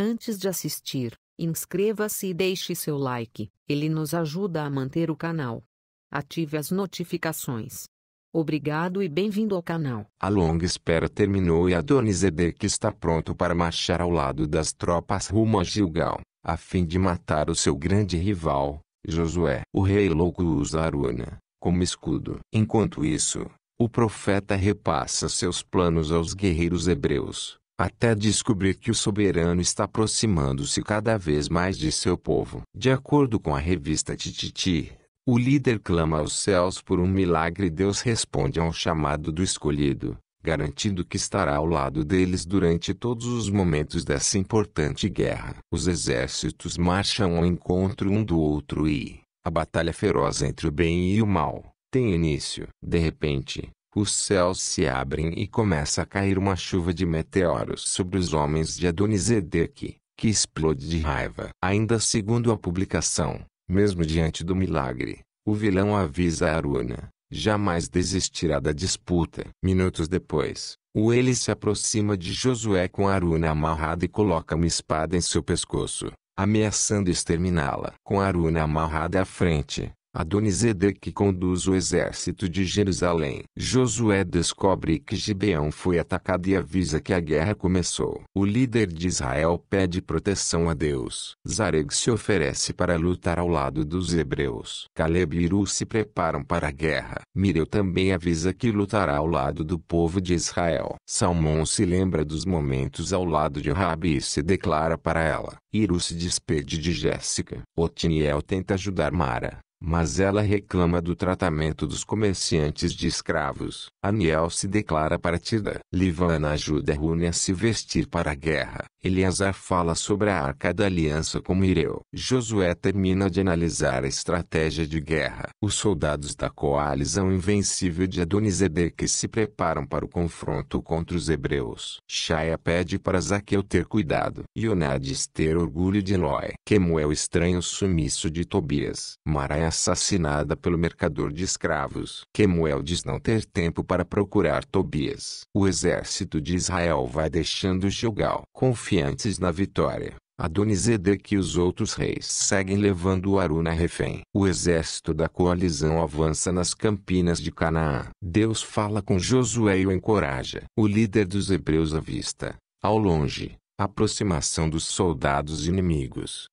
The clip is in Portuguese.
Antes de assistir, inscreva-se e deixe seu like, ele nos ajuda a manter o canal. Ative as notificações. Obrigado e bem-vindo ao canal. A longa espera terminou e Edek está pronto para marchar ao lado das tropas rumo a Gilgal, a fim de matar o seu grande rival, Josué. O rei louco usa Aruna como escudo. Enquanto isso, o profeta repassa seus planos aos guerreiros hebreus até descobrir que o soberano está aproximando-se cada vez mais de seu povo. De acordo com a revista Tititi, o líder clama aos céus por um milagre e Deus responde ao chamado do escolhido, garantindo que estará ao lado deles durante todos os momentos dessa importante guerra. Os exércitos marcham ao encontro um do outro e, a batalha feroz entre o bem e o mal, tem início. De repente, os céus se abrem e começa a cair uma chuva de meteoros sobre os homens de Adonizedeque, que explode de raiva. Ainda segundo a publicação, mesmo diante do milagre, o vilão avisa a Aruna, jamais desistirá da disputa. Minutos depois, o ele se aproxima de Josué com Aruna amarrada e coloca uma espada em seu pescoço, ameaçando exterminá-la. Com Aruna amarrada à frente, Adonizedec conduz o exército de Jerusalém. Josué descobre que Gibeão foi atacado e avisa que a guerra começou. O líder de Israel pede proteção a Deus. Zareg se oferece para lutar ao lado dos hebreus. Caleb e Iru se preparam para a guerra. Mireu também avisa que lutará ao lado do povo de Israel. Salmão se lembra dos momentos ao lado de Rabi e se declara para ela. Iru se despede de Jéssica. Otiniel tenta ajudar Mara mas ela reclama do tratamento dos comerciantes de escravos. Aniel se declara partida. Livana ajuda Rune a se vestir para a guerra. Eleazar fala sobre a Arca da Aliança como Ireu. Josué termina de analisar a estratégia de guerra. Os soldados da coalizão invencível de Adonisedeque se preparam para o confronto contra os hebreus. Shaya pede para Zaqueu ter cuidado. Ionades ter orgulho de Eloi. Quemuel é estranha o sumiço de Tobias. Mara é assassinada pelo mercador de escravos. Quemuel é diz não ter tempo para procurar Tobias. O exército de Israel vai deixando Gilgal. Confia confiantes na vitória, Adonizede que os outros reis seguem levando Aruna refém. O exército da coalizão avança nas campinas de Canaã. Deus fala com Josué e o encoraja. O líder dos hebreus avista, ao longe, a aproximação dos soldados inimigos.